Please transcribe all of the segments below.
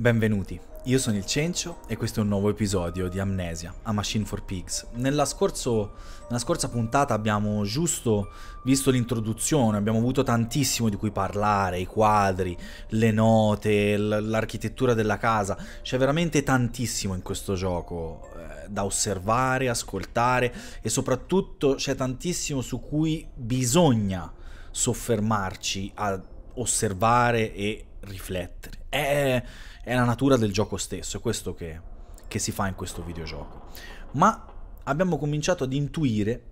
Benvenuti, io sono il Cencio e questo è un nuovo episodio di Amnesia, a Machine for Pigs. Nella, scorso, nella scorsa puntata abbiamo giusto visto l'introduzione, abbiamo avuto tantissimo di cui parlare, i quadri, le note, l'architettura della casa, c'è veramente tantissimo in questo gioco eh, da osservare, ascoltare e soprattutto c'è tantissimo su cui bisogna soffermarci a osservare e riflettere. È, è la natura del gioco stesso, è questo che, che si fa in questo videogioco. Ma abbiamo cominciato ad intuire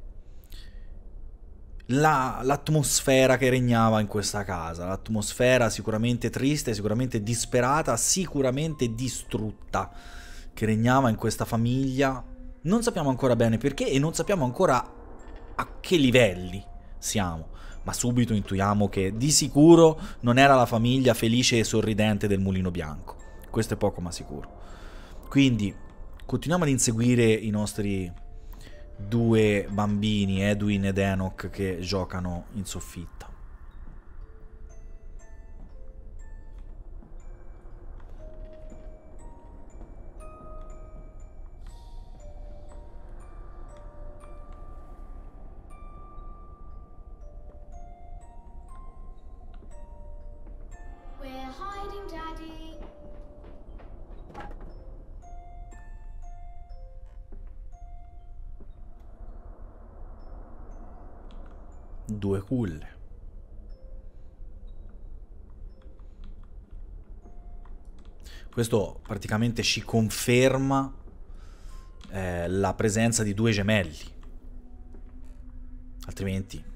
la, l'atmosfera che regnava in questa casa, l'atmosfera sicuramente triste, sicuramente disperata, sicuramente distrutta che regnava in questa famiglia. Non sappiamo ancora bene perché e non sappiamo ancora a che livelli siamo ma subito intuiamo che di sicuro non era la famiglia felice e sorridente del mulino bianco. Questo è poco ma sicuro. Quindi continuiamo ad inseguire i nostri due bambini, Edwin ed Enoch, che giocano in soffitto. cool. Questo praticamente ci conferma eh, la presenza di due gemelli. Altrimenti...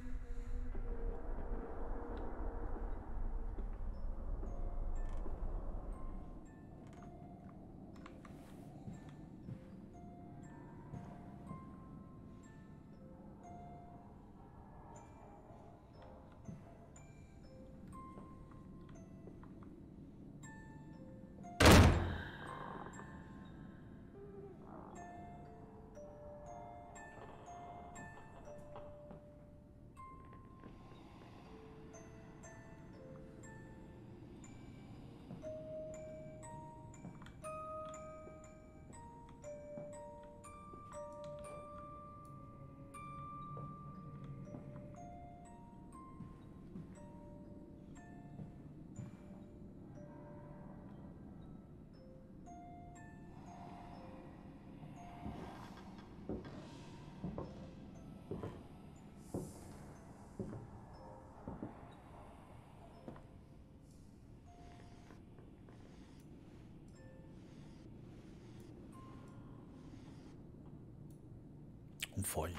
un foglio.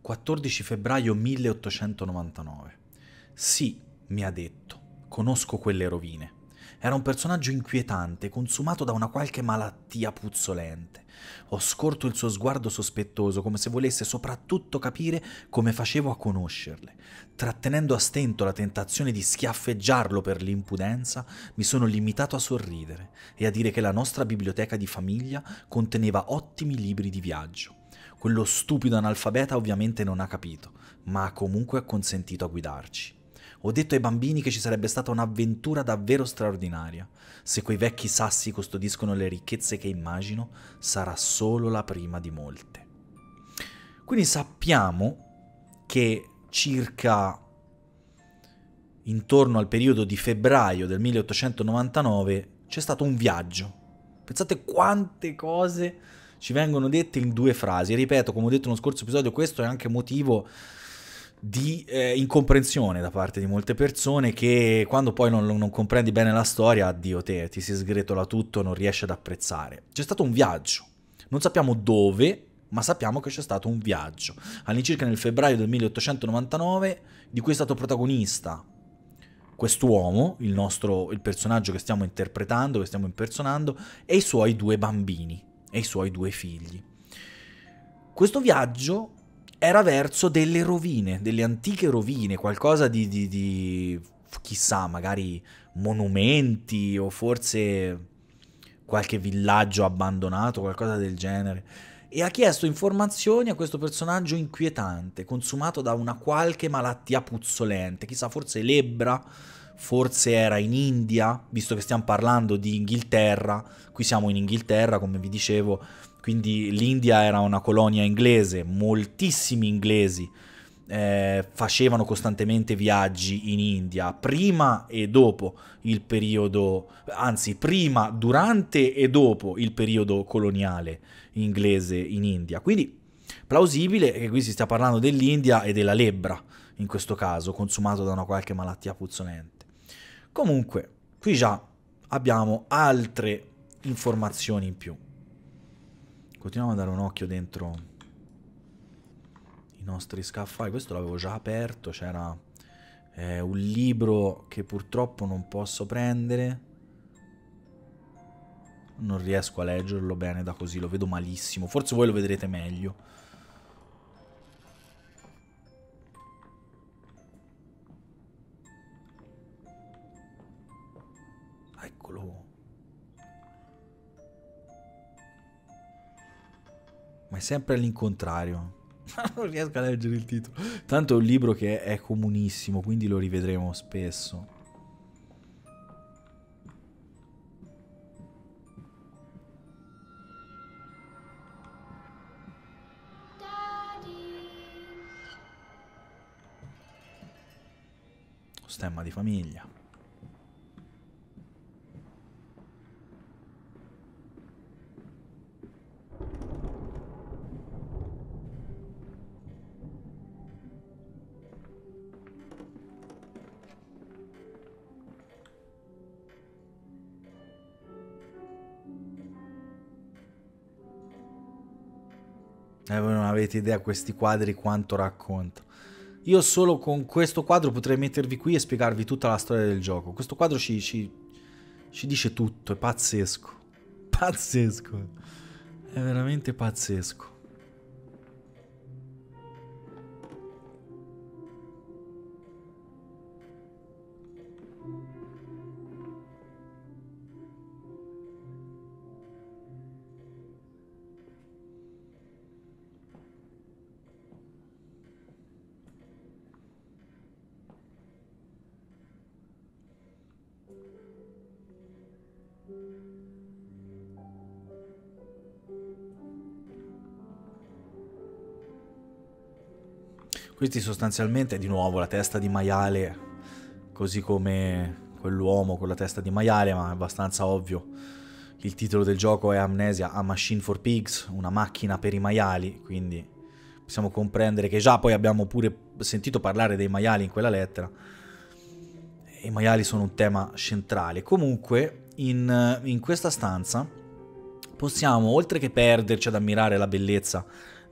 14 febbraio 1899. Sì, mi ha detto, conosco quelle rovine. Era un personaggio inquietante, consumato da una qualche malattia puzzolente. Ho scorto il suo sguardo sospettoso, come se volesse soprattutto capire come facevo a conoscerle. Trattenendo a stento la tentazione di schiaffeggiarlo per l'impudenza, mi sono limitato a sorridere e a dire che la nostra biblioteca di famiglia conteneva ottimi libri di viaggio. Quello stupido analfabeta ovviamente non ha capito, ma comunque ha consentito a guidarci. Ho detto ai bambini che ci sarebbe stata un'avventura davvero straordinaria. Se quei vecchi sassi custodiscono le ricchezze che immagino, sarà solo la prima di molte. Quindi sappiamo che circa intorno al periodo di febbraio del 1899 c'è stato un viaggio. Pensate quante cose ci vengono dette in due frasi. Ripeto, come ho detto nello scorso episodio, questo è anche motivo di eh, incomprensione da parte di molte persone che quando poi non, non comprendi bene la storia, addio te, ti si sgretola tutto, non riesci ad apprezzare. C'è stato un viaggio, non sappiamo dove, ma sappiamo che c'è stato un viaggio, all'incirca nel febbraio del 1899, di cui è stato protagonista quest'uomo, il nostro il personaggio che stiamo interpretando, che stiamo impersonando e i suoi due bambini e i suoi due figli. Questo viaggio era verso delle rovine, delle antiche rovine, qualcosa di, di, di chissà, magari monumenti o forse qualche villaggio abbandonato, qualcosa del genere, e ha chiesto informazioni a questo personaggio inquietante, consumato da una qualche malattia puzzolente, chissà, forse lebbra forse era in India, visto che stiamo parlando di Inghilterra, qui siamo in Inghilterra come vi dicevo, quindi l'India era una colonia inglese, moltissimi inglesi eh, facevano costantemente viaggi in India, prima e dopo il periodo, anzi prima, durante e dopo il periodo coloniale inglese in India. Quindi plausibile che qui si stia parlando dell'India e della lebbra, in questo caso, consumato da una qualche malattia puzzolente. Comunque, qui già abbiamo altre informazioni in più. Continuiamo a dare un occhio dentro i nostri scaffali. Questo l'avevo già aperto, c'era eh, un libro che purtroppo non posso prendere. Non riesco a leggerlo bene da così, lo vedo malissimo. Forse voi lo vedrete meglio. sempre all'incontrario. non riesco a leggere il titolo. Tanto è un libro che è comunissimo, quindi lo rivedremo spesso. Daddy. Stemma di famiglia. avete idea questi quadri quanto raccontano. Io solo con questo quadro potrei mettervi qui e spiegarvi tutta la storia del gioco. Questo quadro ci, ci, ci dice tutto, è pazzesco. Pazzesco. È veramente pazzesco. Questi sostanzialmente, è di nuovo, la testa di maiale, così come quell'uomo con la testa di maiale, ma è abbastanza ovvio. Il titolo del gioco è Amnesia, a Machine for Pigs, una macchina per i maiali, quindi possiamo comprendere che già poi abbiamo pure sentito parlare dei maiali in quella lettera. I maiali sono un tema centrale. Comunque, in, in questa stanza possiamo, oltre che perderci ad ammirare la bellezza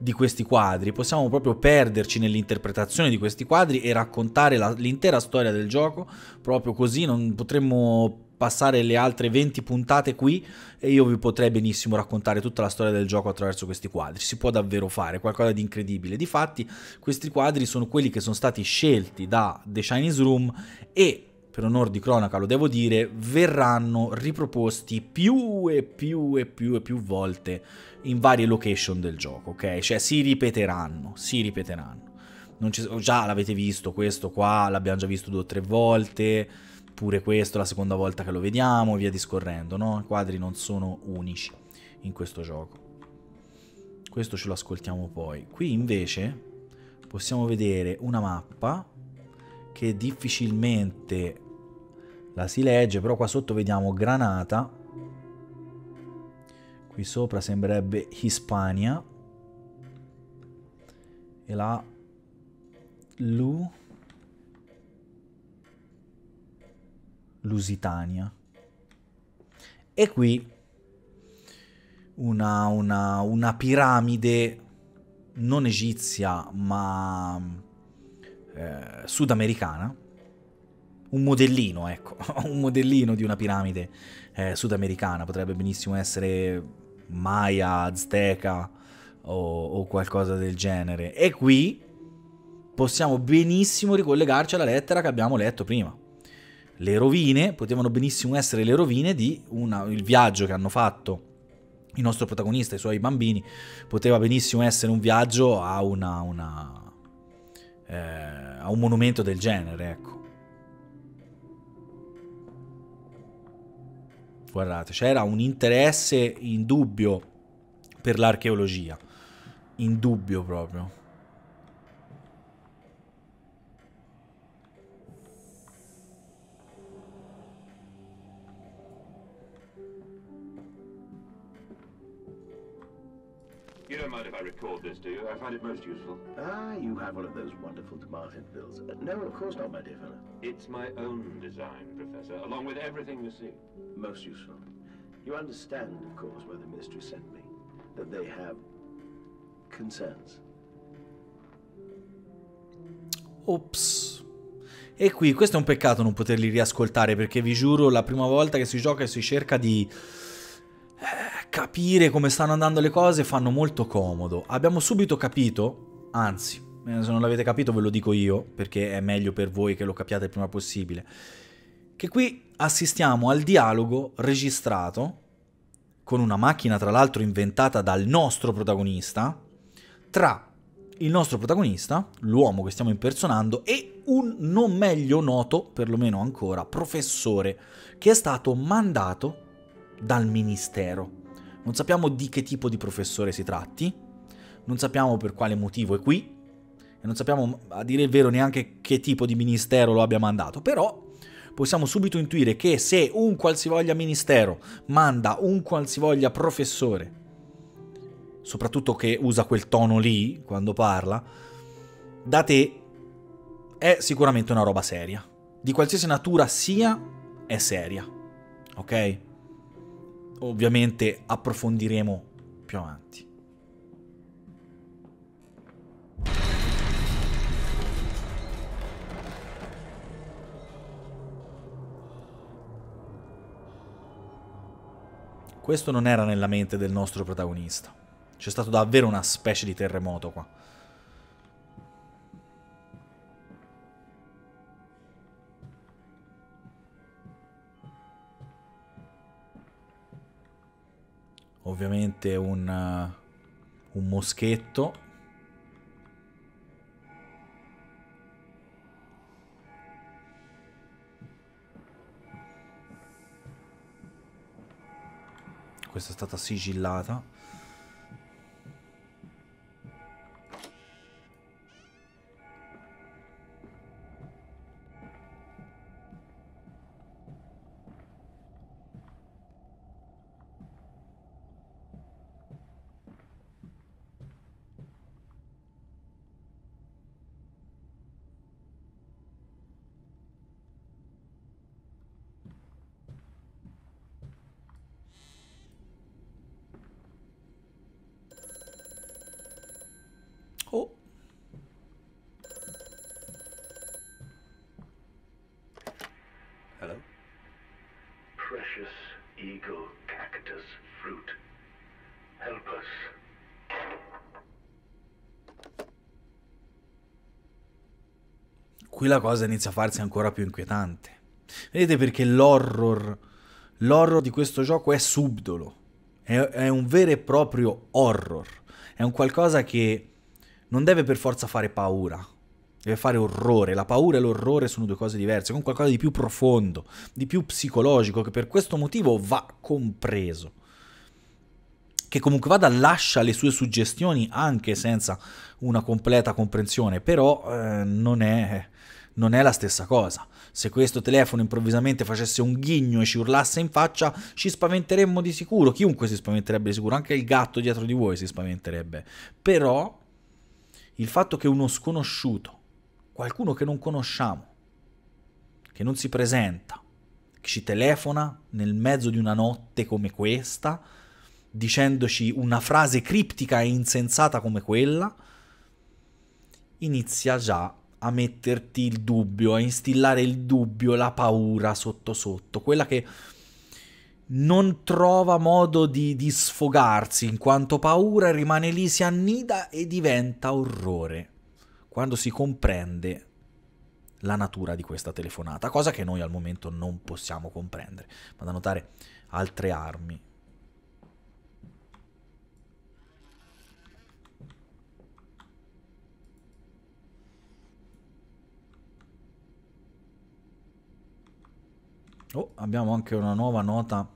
di questi quadri, possiamo proprio perderci nell'interpretazione di questi quadri e raccontare l'intera storia del gioco proprio così, non potremmo passare le altre 20 puntate qui e io vi potrei benissimo raccontare tutta la storia del gioco attraverso questi quadri. Si può davvero fare qualcosa di incredibile. Difatti, questi quadri sono quelli che sono stati scelti da The Chinese Room e per onor di cronaca lo devo dire, verranno riproposti più e più e più e più volte in varie location del gioco, ok? Cioè si ripeteranno, si ripeteranno. Ci, già l'avete visto questo qua, l'abbiamo già visto due o tre volte, pure questo la seconda volta che lo vediamo, e via discorrendo, no? I quadri non sono unici in questo gioco. Questo ce lo ascoltiamo poi. Qui invece possiamo vedere una mappa che difficilmente la si legge, però qua sotto vediamo Granata, qui sopra sembrerebbe Hispania, e là Lu... Lusitania. E qui una, una, una piramide non egizia ma eh, sudamericana, un modellino, ecco, un modellino di una piramide eh, sudamericana, potrebbe benissimo essere Maya, Azteca o, o qualcosa del genere. E qui possiamo benissimo ricollegarci alla lettera che abbiamo letto prima le rovine potevano benissimo essere le rovine di una, il viaggio che hanno fatto il nostro protagonista e i suoi bambini poteva benissimo essere un viaggio a una, una eh, a un monumento del genere, ecco. Guardate, c'era un interesse indubbio per l'archeologia, indubbio proprio. You don't you. I find it most useful. Ah, you have one of those wonderful Martin bills. Uh, no, of course not, my dear fellow. It's my own design, Professor, along with everything you see. Most useful. You understand, of course, why the Ministry sent me. That they have concerns. Ops. E qui, questo è un peccato non poterli riascoltare, perché vi giuro, la prima volta che si gioca e si cerca di capire come stanno andando le cose fanno molto comodo. Abbiamo subito capito, anzi, eh, se non l'avete capito ve lo dico io, perché è meglio per voi che lo capiate il prima possibile, che qui assistiamo al dialogo registrato con una macchina tra l'altro inventata dal nostro protagonista, tra il nostro protagonista, l'uomo che stiamo impersonando, e un non meglio noto, perlomeno ancora, professore, che è stato mandato dal ministero non sappiamo di che tipo di professore si tratti, non sappiamo per quale motivo è qui, e non sappiamo a dire il vero neanche che tipo di ministero lo abbia mandato, però possiamo subito intuire che se un qualsivoglia ministero manda un qualsivoglia professore, soprattutto che usa quel tono lì quando parla, da te è sicuramente una roba seria. Di qualsiasi natura sia, è seria. Ok? ovviamente approfondiremo più avanti. Questo non era nella mente del nostro protagonista. C'è stato davvero una specie di terremoto qua. ovviamente un, uh, un moschetto. Questa è stata sigillata. qui la cosa inizia a farsi ancora più inquietante. Vedete perché l'horror, l'horror di questo gioco è subdolo, è, è un vero e proprio horror, è un qualcosa che non deve per forza fare paura, deve fare orrore. La paura e l'orrore sono due cose diverse, è un qualcosa di più profondo, di più psicologico, che per questo motivo va compreso che comunque vada lascia le sue suggestioni anche senza una completa comprensione, però eh, non, è, non è la stessa cosa. Se questo telefono improvvisamente facesse un ghigno e ci urlasse in faccia, ci spaventeremmo di sicuro. Chiunque si spaventerebbe di sicuro, anche il gatto dietro di voi si spaventerebbe. Però il fatto che uno sconosciuto, qualcuno che non conosciamo, che non si presenta, che ci telefona nel mezzo di una notte come questa, dicendoci una frase criptica e insensata come quella, inizia già a metterti il dubbio, a instillare il dubbio, la paura sotto sotto, quella che non trova modo di, di sfogarsi in quanto paura rimane lì, si annida e diventa orrore quando si comprende la natura di questa telefonata, cosa che noi al momento non possiamo comprendere. Ma da notare altre armi Oh, abbiamo anche una nuova nota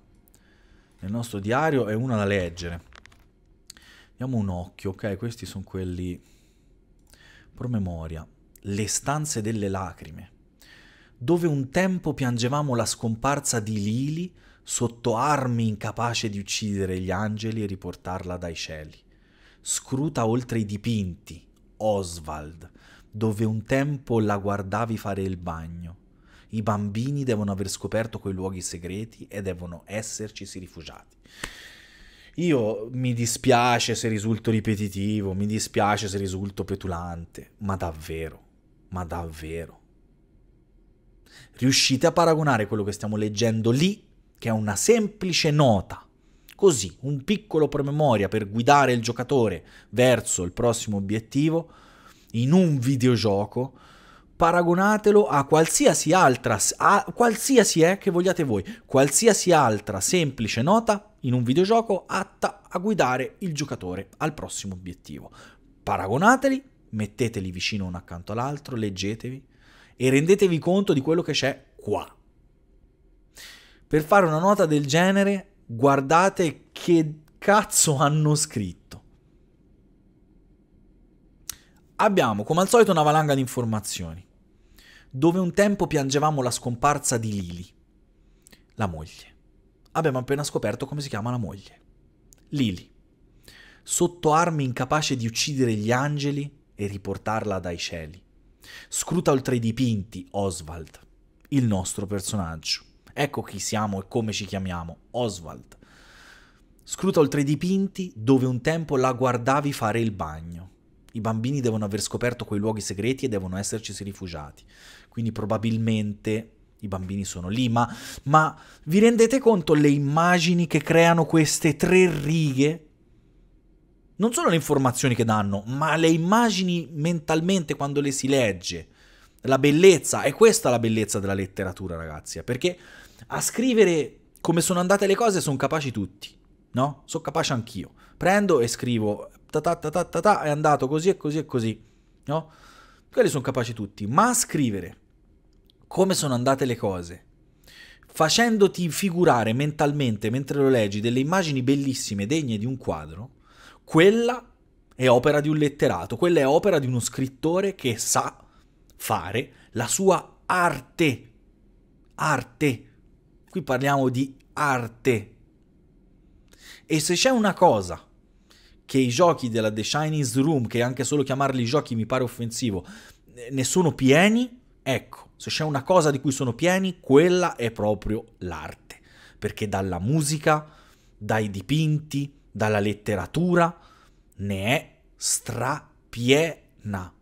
nel nostro diario e una da leggere. Diamo un occhio, ok? Questi sono quelli... Promemoria. Le stanze delle lacrime. Dove un tempo piangevamo la scomparsa di Lili sotto armi incapace di uccidere gli angeli e riportarla dai cieli. Scruta oltre i dipinti, Oswald, dove un tempo la guardavi fare il bagno i bambini devono aver scoperto quei luoghi segreti e devono essercisi rifugiati. Io mi dispiace se risulto ripetitivo, mi dispiace se risulto petulante, ma davvero, ma davvero. Riuscite a paragonare quello che stiamo leggendo lì, che è una semplice nota, così, un piccolo promemoria per guidare il giocatore verso il prossimo obiettivo, in un videogioco paragonatelo a qualsiasi altra, a qualsiasi è eh, che vogliate voi, qualsiasi altra semplice nota in un videogioco atta a guidare il giocatore al prossimo obiettivo. Paragonateli, metteteli vicino uno accanto all'altro, leggetevi e rendetevi conto di quello che c'è qua. Per fare una nota del genere, guardate che cazzo hanno scritto. Abbiamo come al solito una valanga di informazioni dove un tempo piangevamo la scomparsa di Lili, la moglie. Abbiamo appena scoperto come si chiama la moglie. Lili, sotto armi incapace di uccidere gli angeli e riportarla dai cieli. Scruta oltre i dipinti, Oswald, il nostro personaggio. Ecco chi siamo e come ci chiamiamo, Oswald. Scruta oltre i dipinti dove un tempo la guardavi fare il bagno. I bambini devono aver scoperto quei luoghi segreti e devono essercisi rifugiati. Quindi probabilmente i bambini sono lì, ma, ma vi rendete conto le immagini che creano queste tre righe? Non solo le informazioni che danno, ma le immagini mentalmente quando le si legge. La bellezza, è questa la bellezza della letteratura, ragazzi, eh, perché a scrivere come sono andate le cose sono capaci tutti, no? Sono capace anch'io. Prendo e scrivo ta ta ta ta ta ta, è andato così e così e così, no? Quelli sono capaci tutti, ma scrivere come sono andate le cose, facendoti figurare mentalmente mentre lo leggi delle immagini bellissime, degne di un quadro, quella è opera di un letterato, quella è opera di uno scrittore che sa fare la sua arte. Arte. Qui parliamo di arte. E se c'è una cosa che i giochi della The Chinese Room, che anche solo chiamarli giochi mi pare offensivo, ne sono pieni, ecco, se c'è una cosa di cui sono pieni, quella è proprio l'arte, perché dalla musica, dai dipinti, dalla letteratura, ne è strapiena.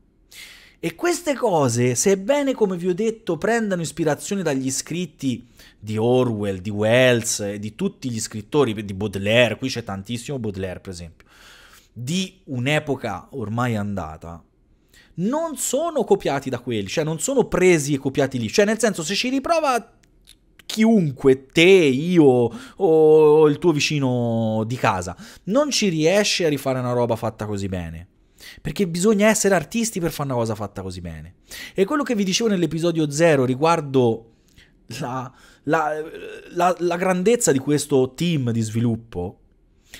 E queste cose, sebbene come vi ho detto prendano ispirazione dagli scritti di Orwell, di Wells, di tutti gli scrittori, di Baudelaire, qui c'è tantissimo Baudelaire per esempio, di un'epoca ormai andata non sono copiati da quelli, cioè non sono presi e copiati lì. Cioè, nel senso, se ci riprova chiunque, te, io o il tuo vicino di casa, non ci riesce a rifare una roba fatta così bene. Perché bisogna essere artisti per fare una cosa fatta così bene. E quello che vi dicevo nell'episodio 0 riguardo la, la, la, la grandezza di questo team di sviluppo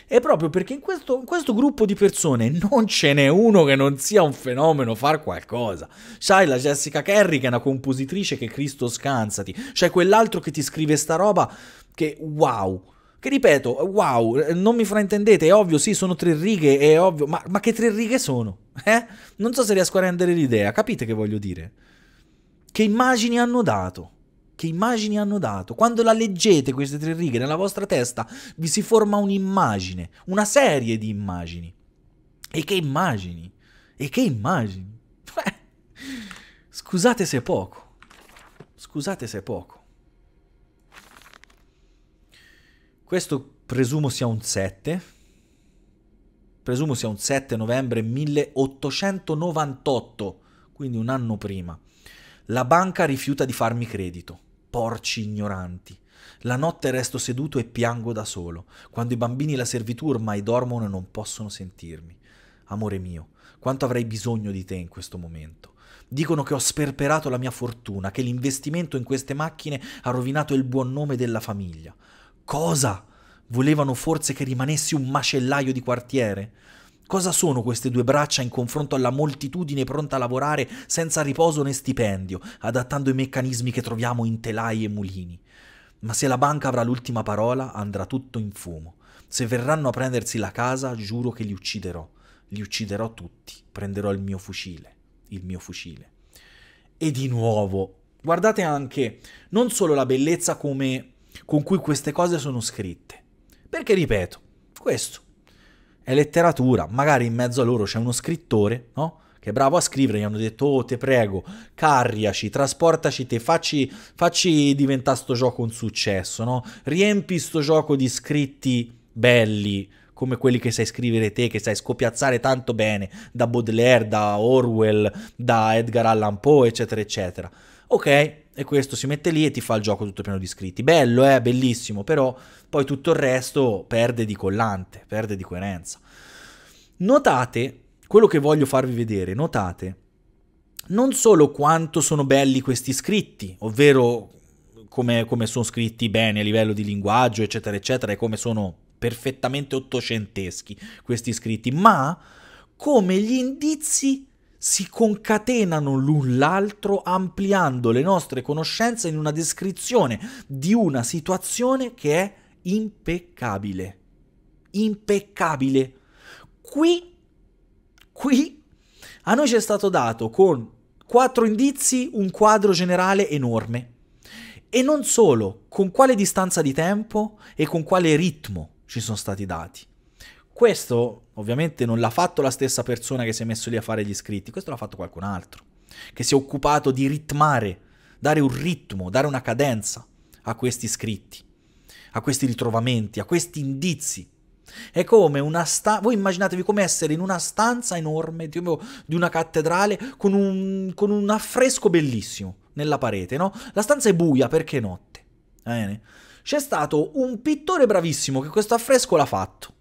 è proprio perché in questo, in questo, gruppo di persone non ce n'è uno che non sia un fenomeno far qualcosa. C'hai la Jessica Kerry che è una compositrice che Cristo scansati, c'è quell'altro che ti scrive sta roba che wow. Che ripeto, wow, non mi fraintendete, è ovvio, sì, sono tre righe, è ovvio, ma, ma che tre righe sono? Eh? Non so se riesco a rendere l'idea, capite che voglio dire? Che immagini hanno dato? che immagini hanno dato. Quando la leggete queste tre righe nella vostra testa vi si forma un'immagine, una serie di immagini. E che immagini? E che immagini? Eh, scusate se è poco. Scusate se è poco. Questo presumo sia un 7. Presumo sia un 7 novembre 1898, quindi un anno prima. La banca rifiuta di farmi credito porci ignoranti. La notte resto seduto e piango da solo, quando i bambini e la servitù ormai dormono e non possono sentirmi. Amore mio, quanto avrei bisogno di te in questo momento. Dicono che ho sperperato la mia fortuna, che l'investimento in queste macchine ha rovinato il buon nome della famiglia. Cosa? Volevano forse che rimanessi un macellaio di quartiere? Cosa sono queste due braccia in confronto alla moltitudine pronta a lavorare senza riposo né stipendio, adattando i meccanismi che troviamo in telai e mulini? Ma se la banca avrà l'ultima parola, andrà tutto in fumo. Se verranno a prendersi la casa, giuro che li ucciderò. Li ucciderò tutti. Prenderò il mio fucile. Il mio fucile. E di nuovo, guardate anche non solo la bellezza come con cui queste cose sono scritte. Perché ripeto, questo è letteratura, magari in mezzo a loro c'è uno scrittore, no? Che è bravo a scrivere, gli hanno detto, oh, te prego, carriaci, trasportaci te, facci, facci diventare sto gioco un successo, no? Riempi sto gioco di scritti belli, come quelli che sai scrivere te, che sai scopiazzare tanto bene, da Baudelaire, da Orwell, da Edgar Allan Poe, eccetera, eccetera. Ok, e questo si mette lì e ti fa il gioco tutto pieno di iscritti. Bello, eh, bellissimo, però poi tutto il resto perde di collante, perde di coerenza. Notate, quello che voglio farvi vedere, notate, non solo quanto sono belli questi scritti, ovvero come, come sono scritti bene a livello di linguaggio, eccetera, eccetera, e come sono perfettamente ottocenteschi questi scritti, ma come gli indizi si concatenano l'un l'altro ampliando le nostre conoscenze in una descrizione di una situazione che è impeccabile. Impeccabile. Qui, qui, a noi ci è stato dato con quattro indizi un quadro generale enorme. E non solo, con quale distanza di tempo e con quale ritmo ci sono stati dati. Questo ovviamente non l'ha fatto la stessa persona che si è messo lì a fare gli scritti, questo l'ha fatto qualcun altro, che si è occupato di ritmare, dare un ritmo, dare una cadenza a questi scritti, a questi ritrovamenti, a questi indizi. È come una stanza, voi immaginatevi come essere in una stanza enorme di una cattedrale con un, con un affresco bellissimo nella parete, no? La stanza è buia perché è notte. Bene? C'è stato un pittore bravissimo che questo affresco l'ha fatto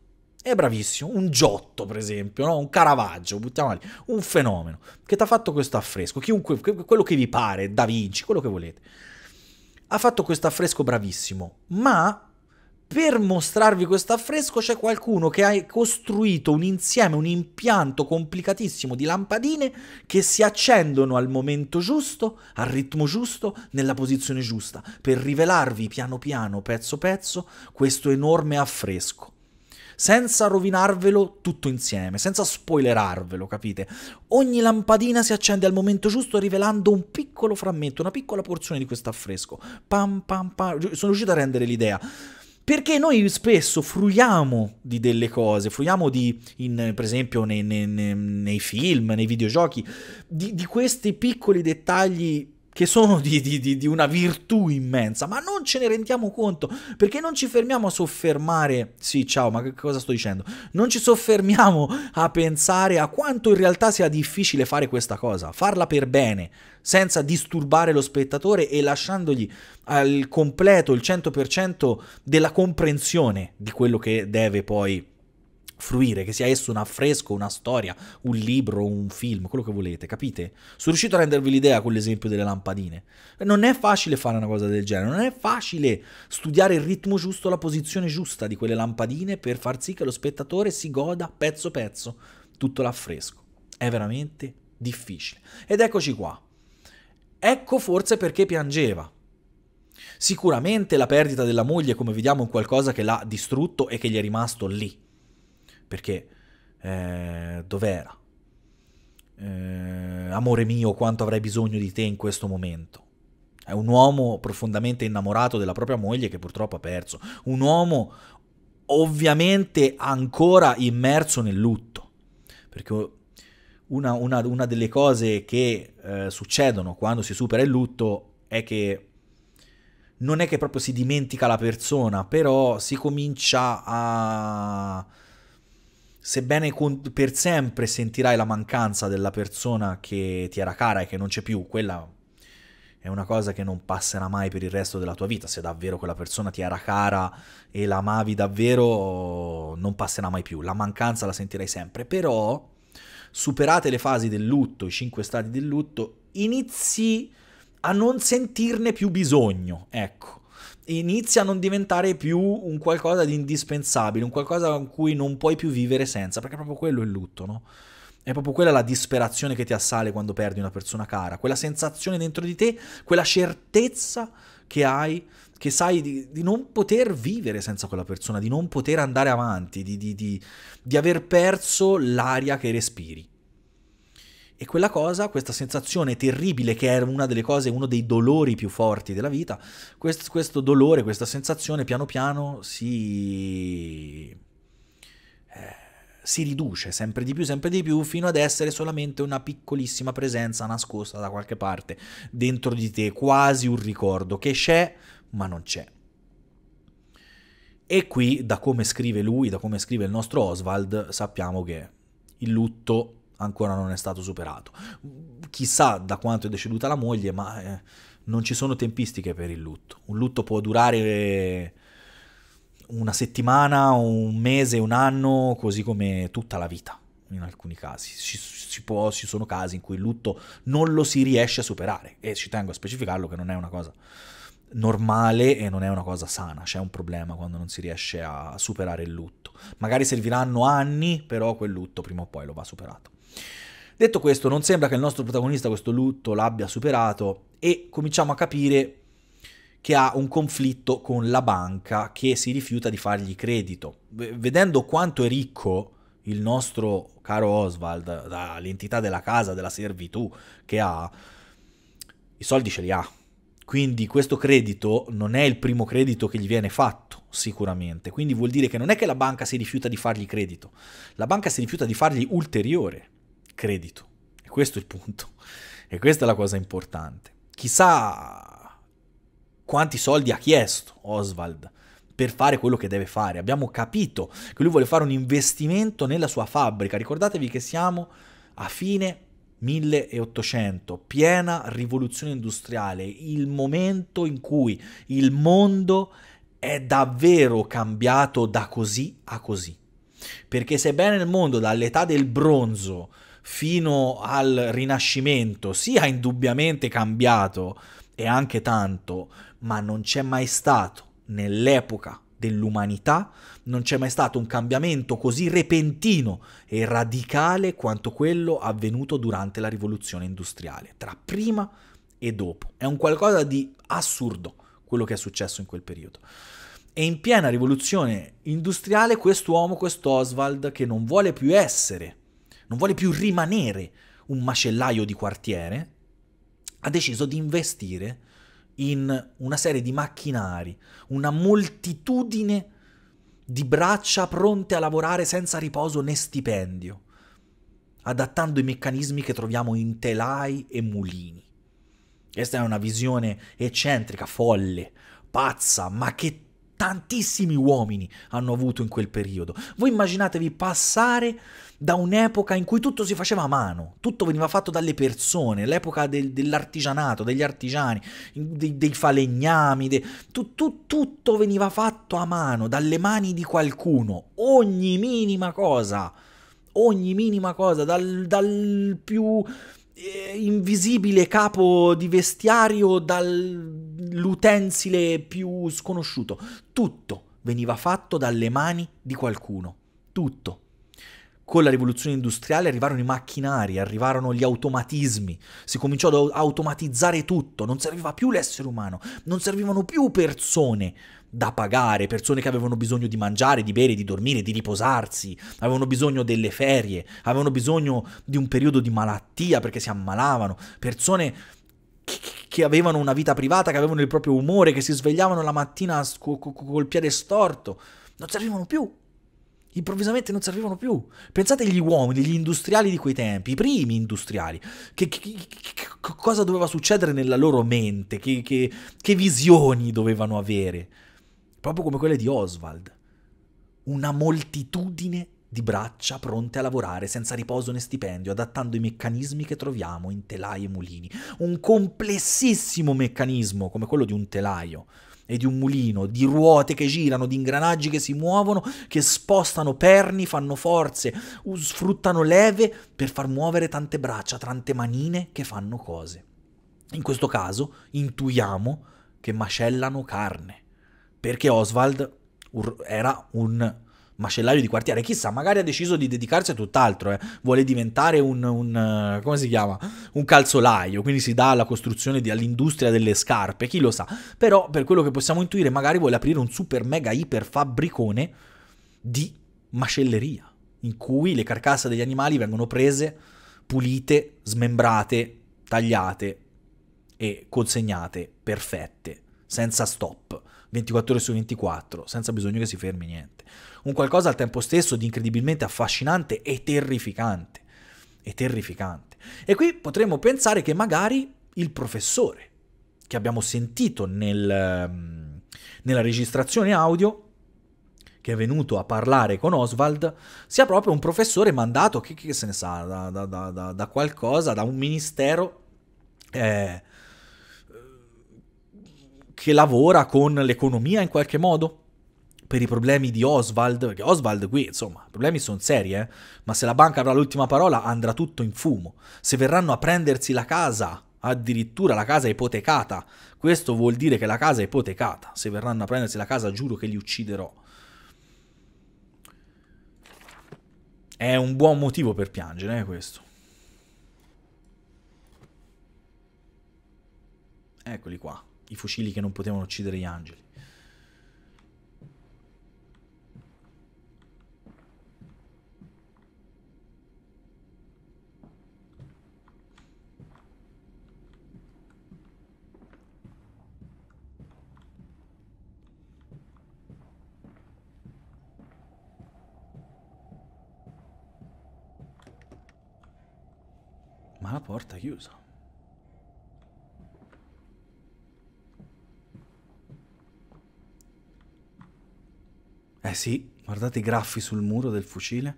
è bravissimo, un Giotto per esempio, no? un Caravaggio, buttiamo lì, un fenomeno, che ti ha fatto questo affresco, chiunque, quello che vi pare, Da Vinci, quello che volete, ha fatto questo affresco bravissimo, ma per mostrarvi questo affresco c'è qualcuno che ha costruito un insieme, un impianto complicatissimo di lampadine che si accendono al momento giusto, al ritmo giusto, nella posizione giusta, per rivelarvi piano piano, pezzo pezzo, questo enorme affresco senza rovinarvelo tutto insieme, senza spoilerarvelo, capite? Ogni lampadina si accende al momento giusto rivelando un piccolo frammento, una piccola porzione di questo affresco. Pam pam pam, sono riuscito a rendere l'idea. Perché noi spesso fruiamo di delle cose, fruiamo di, in, per esempio nei, nei, nei, film, nei videogiochi, di, di questi piccoli dettagli che sono di, di, di, una virtù immensa, ma non ce ne rendiamo conto perché non ci fermiamo a soffermare. Sì, ciao, ma che cosa sto dicendo? Non ci soffermiamo a pensare a quanto in realtà sia difficile fare questa cosa, farla per bene, senza disturbare lo spettatore e lasciandogli al completo il 100% della comprensione di quello che deve poi fruire, che sia esso un affresco, una storia, un libro, un film, quello che volete, capite? Sono riuscito a rendervi l'idea con l'esempio delle lampadine. Non è facile fare una cosa del genere, non è facile studiare il ritmo giusto, la posizione giusta di quelle lampadine per far sì che lo spettatore si goda pezzo pezzo tutto l'affresco. È veramente difficile. Ed eccoci qua. Ecco forse perché piangeva. Sicuramente la perdita della moglie, come vediamo, è qualcosa che l'ha distrutto e che gli è rimasto lì perché eh, dov'era? Eh, amore mio, quanto avrei bisogno di te in questo momento. È un uomo profondamente innamorato della propria moglie che purtroppo ha perso. Un uomo ovviamente ancora immerso nel lutto. Perché una, una, una delle cose che eh, succedono quando si supera il lutto è che non è che proprio si dimentica la persona, però si comincia a sebbene per sempre sentirai la mancanza della persona che ti era cara e che non c'è più, quella è una cosa che non passerà mai per il resto della tua vita. Se davvero quella persona ti era cara e la amavi davvero, non passerà mai più. La mancanza la sentirai sempre. Però, superate le fasi del lutto, i cinque stati del lutto, inizi a non sentirne più bisogno. Ecco, inizia a non diventare più un qualcosa di indispensabile, un qualcosa con cui non puoi più vivere senza, perché proprio quello è il lutto, no? È proprio quella la disperazione che ti assale quando perdi una persona cara, quella sensazione dentro di te, quella certezza che hai, che sai di, di non poter vivere senza quella persona, di non poter andare avanti, di, di, di aver perso l'aria che respiri. E quella cosa, questa sensazione terribile che era una delle cose, uno dei dolori più forti della vita, questo, questo dolore, questa sensazione piano piano si... Eh, si riduce sempre di più, sempre di più, fino ad essere solamente una piccolissima presenza nascosta da qualche parte dentro di te, quasi un ricordo che c'è ma non c'è. E qui, da come scrive lui, da come scrive il nostro Oswald, sappiamo che il lutto ancora non è stato superato. Chissà da quanto è deceduta la moglie, ma eh, non ci sono tempistiche per il lutto. Un lutto può durare eh, una settimana, un mese, un anno, così come tutta la vita in alcuni casi. Ci, ci, può, ci sono casi in cui il lutto non lo si riesce a superare e ci tengo a specificarlo che non è una cosa normale e non è una cosa sana, c'è un problema quando non si riesce a superare il lutto. Magari serviranno anni, però quel lutto prima o poi lo va superato. Detto questo, non sembra che il nostro protagonista questo lutto l'abbia superato e cominciamo a capire che ha un conflitto con la banca che si rifiuta di fargli credito. Vedendo quanto è ricco il nostro caro Oswald, dall'entità della casa, della servitù che ha, i soldi ce li ha. Quindi questo credito non è il primo credito che gli viene fatto, sicuramente. Quindi vuol dire che non è che la banca si rifiuta di fargli credito, la banca si rifiuta di fargli ulteriore credito. E questo è il punto. E questa è la cosa importante. Chissà quanti soldi ha chiesto Oswald per fare quello che deve fare. Abbiamo capito che lui vuole fare un investimento nella sua fabbrica. Ricordatevi che siamo a fine 1800, piena rivoluzione industriale, il momento in cui il mondo è davvero cambiato da così a così. Perché sebbene il mondo dall'età del bronzo fino al Rinascimento, sia indubbiamente cambiato e anche tanto, ma non c'è mai stato nell'epoca dell'umanità, non c'è mai stato un cambiamento così repentino e radicale quanto quello avvenuto durante la rivoluzione industriale, tra prima e dopo. È un qualcosa di assurdo quello che è successo in quel periodo. E in piena rivoluzione industriale quest'uomo, questo Oswald, che non vuole più essere non vuole più rimanere un macellaio di quartiere, ha deciso di investire in una serie di macchinari, una moltitudine di braccia pronte a lavorare senza riposo né stipendio, adattando i meccanismi che troviamo in telai e mulini. Questa è una visione eccentrica, folle, pazza, ma che tantissimi uomini hanno avuto in quel periodo. Voi immaginatevi passare da un'epoca in cui tutto si faceva a mano, tutto veniva fatto dalle persone, l'epoca del, dell'artigianato, degli artigiani, dei, dei falegnami, de, tu, tu, tutto veniva fatto a mano, dalle mani di qualcuno, ogni minima cosa, ogni minima cosa, dal, dal più eh, invisibile capo di vestiario dall'utensile più sconosciuto. Tutto veniva fatto dalle mani di qualcuno. Tutto con la rivoluzione industriale arrivarono i macchinari, arrivarono gli automatismi, si cominciò ad automatizzare tutto, non serviva più l'essere umano, non servivano più persone da pagare, persone che avevano bisogno di mangiare, di bere, di dormire, di riposarsi, avevano bisogno delle ferie, avevano bisogno di un periodo di malattia perché si ammalavano, persone che avevano una vita privata, che avevano il proprio umore, che si svegliavano la mattina col piede storto, non servivano più improvvisamente non servivano più. Pensate agli uomini, gli industriali di quei tempi, i primi industriali, che, che, che, che cosa doveva succedere nella loro mente, che, visioni dovevano avere, proprio come quelle di Oswald. Una moltitudine di braccia pronte a lavorare senza riposo né stipendio, adattando i meccanismi che troviamo in telai e mulini. Un complessissimo meccanismo come quello di un telaio e di un mulino, di ruote che girano, di ingranaggi che si muovono, che spostano perni, fanno forze, sfruttano leve per far muovere tante braccia, tante manine che fanno cose. In questo caso intuiamo che macellano carne, perché Oswald era un macellaio di quartiere. Chissà, magari ha deciso di dedicarsi a tutt'altro. Eh. Vuole diventare un, un, eh, come si chiama? Un calzolaio. Quindi si dà alla costruzione di, all'industria delle scarpe. Chi lo sa. Però, per quello che possiamo intuire, magari vuole aprire un super mega iper fabbricone di macelleria. In cui le carcasse degli animali vengono prese, pulite, smembrate, tagliate e consegnate perfette, senza stop. 24 ore su 24, senza bisogno che si fermi niente. Un qualcosa al tempo stesso di incredibilmente affascinante e terrificante. E terrificante. E qui potremmo pensare che magari il professore che abbiamo sentito nel, ehm, nella registrazione audio che è venuto a parlare con Oswald sia proprio un professore mandato, che, che se ne sa, da, da, da, da qualcosa, da un ministero eh, che lavora con l'economia in qualche modo per i problemi di Oswald, perché Oswald qui, insomma, i problemi sono seri, eh? ma se la banca avrà l'ultima parola andrà tutto in fumo. Se verranno a prendersi la casa, addirittura la casa ipotecata, questo vuol dire che la casa è ipotecata. Se verranno a prendersi la casa, giuro che li ucciderò. È un buon motivo per piangere, eh, questo. Eccoli qua i fucili che non potevano uccidere gli angeli. Ma la porta è chiusa. Eh sì, guardate i graffi sul muro del fucile.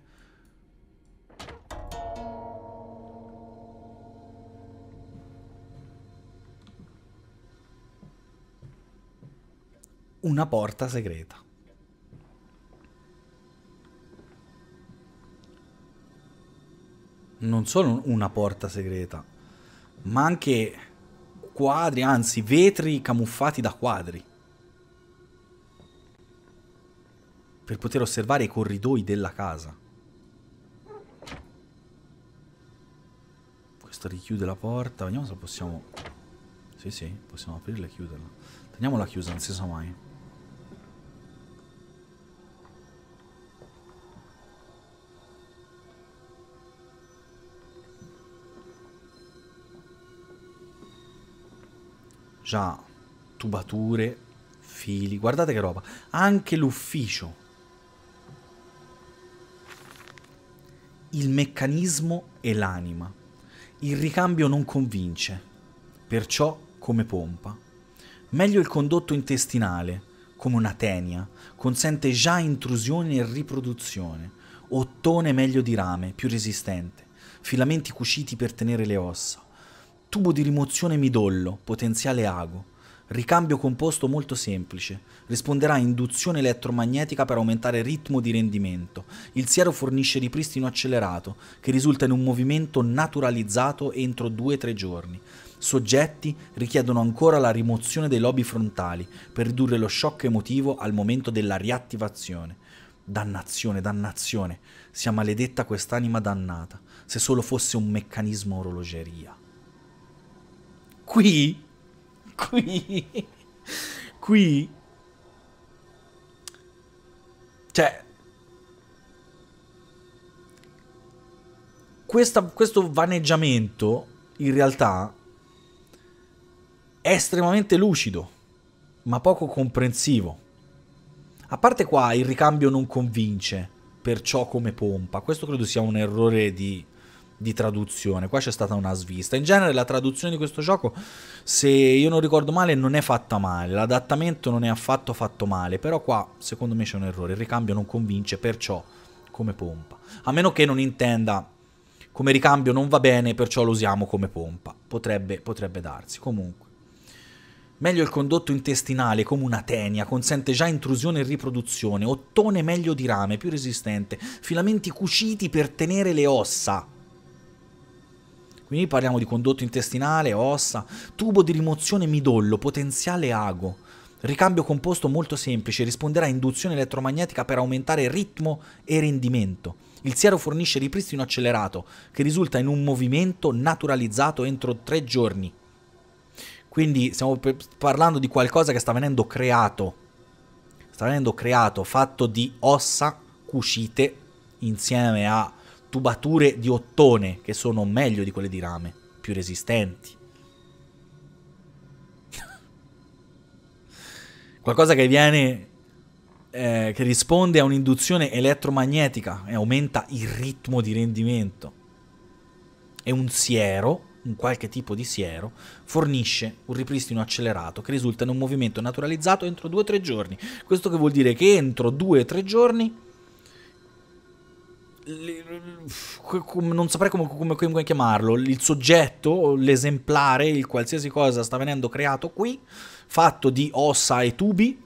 Una porta segreta. Non solo una porta segreta, ma anche quadri, anzi vetri camuffati da quadri. per poter osservare i corridoi della casa. Questo richiude la porta, vediamo se possiamo... Sì, sì, possiamo aprirla e chiuderla. Teniamola chiusa, non si sa mai. Già, tubature, fili, guardate che roba. Anche l'ufficio il meccanismo e l'anima. Il ricambio non convince, perciò come pompa. Meglio il condotto intestinale, come una tenia, consente già intrusione e riproduzione. Ottone meglio di rame, più resistente. Filamenti cuciti per tenere le ossa. Tubo di rimozione midollo, potenziale ago Ricambio composto molto semplice. Risponderà a induzione elettromagnetica per aumentare il ritmo di rendimento. Il siero fornisce ripristino accelerato, che risulta in un movimento naturalizzato entro 2-3 giorni. Soggetti richiedono ancora la rimozione dei lobi frontali per ridurre lo shock emotivo al momento della riattivazione. Dannazione, dannazione, sia maledetta quest'anima dannata, se solo fosse un meccanismo orologeria. Qui qui... qui... Cioè... Questa, questo vaneggiamento, in realtà, è estremamente lucido, ma poco comprensivo. A parte qua, il ricambio non convince per ciò come pompa. Questo credo sia un errore di di traduzione. Qua c'è stata una svista. In genere la traduzione di questo gioco, se io non ricordo male, non è fatta male. L'adattamento non è affatto fatto male. Però qua, secondo me, c'è un errore. Il ricambio non convince, perciò come pompa. A meno che non intenda come ricambio non va bene, perciò lo usiamo come pompa. Potrebbe, potrebbe darsi. Comunque. Meglio il condotto intestinale come una tenia, consente già intrusione e riproduzione, ottone meglio di rame, più resistente, filamenti cuciti per tenere le ossa, quindi parliamo di condotto intestinale, ossa, tubo di rimozione midollo, potenziale ago. Ricambio composto molto semplice, risponderà a induzione elettromagnetica per aumentare ritmo e rendimento. Il siero fornisce ripristino accelerato, che risulta in un movimento naturalizzato entro tre giorni. Quindi stiamo parlando di qualcosa che sta venendo creato. Sta venendo creato, fatto di ossa cucite insieme a tubature di ottone che sono meglio di quelle di rame, più resistenti. Qualcosa che viene eh, che risponde a un'induzione elettromagnetica e aumenta il ritmo di rendimento. E un siero, un qualche tipo di siero, fornisce un ripristino accelerato che risulta in un movimento naturalizzato entro 2-3 giorni. Questo che vuol dire che entro 2-3 giorni non saprei come, come, come, chiamarlo, il soggetto, l'esemplare, il qualsiasi cosa sta venendo creato qui, fatto di ossa e tubi,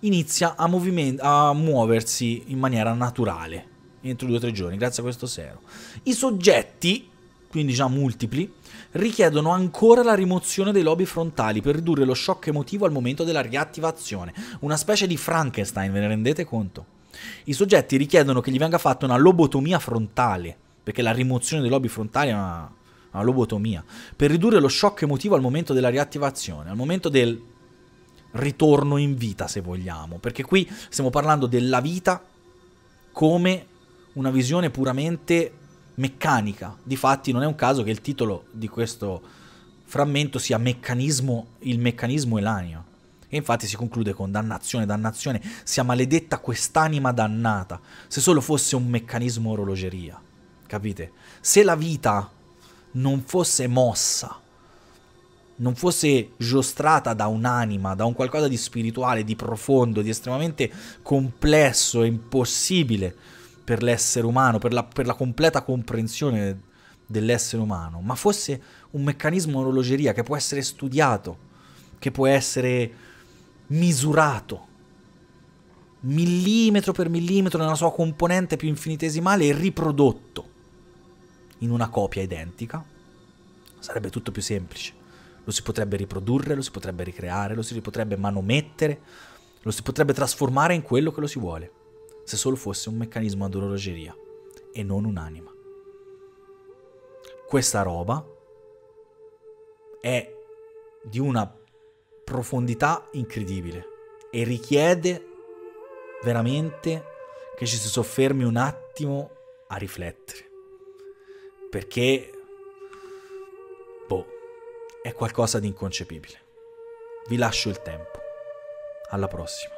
inizia a, a muoversi in maniera naturale entro due o tre giorni, grazie a questo sero. I soggetti, quindi già multipli, richiedono ancora la rimozione dei lobi frontali per ridurre lo shock emotivo al momento della riattivazione. Una specie di Frankenstein, ve ne rendete conto? I soggetti richiedono che gli venga fatta una lobotomia frontale, perché la rimozione dei lobi frontali è una, una lobotomia, per ridurre lo shock emotivo al momento della riattivazione, al momento del ritorno in vita, se vogliamo, perché qui stiamo parlando della vita come una visione puramente meccanica. Difatti non è un caso che il titolo di questo frammento sia meccanismo, il meccanismo elanio. E infatti si conclude con dannazione, dannazione, sia maledetta quest'anima dannata, se solo fosse un meccanismo orologeria. Capite? Se la vita non fosse mossa, non fosse giostrata da un'anima, da un qualcosa di spirituale, di profondo, di estremamente complesso e impossibile per l'essere umano, per la, per la completa comprensione dell'essere umano, ma fosse un meccanismo orologeria che può essere studiato, che può essere misurato millimetro per millimetro nella sua componente più infinitesimale e riprodotto in una copia identica, sarebbe tutto più semplice. Lo si potrebbe riprodurre, lo si potrebbe ricreare, lo si potrebbe manomettere, lo si potrebbe trasformare in quello che lo si vuole, se solo fosse un meccanismo ad orologeria e non un'anima. Questa roba è di una profondità incredibile e richiede veramente che ci si soffermi un attimo a riflettere. Perché, boh, è qualcosa di inconcepibile. Vi lascio il tempo. Alla prossima.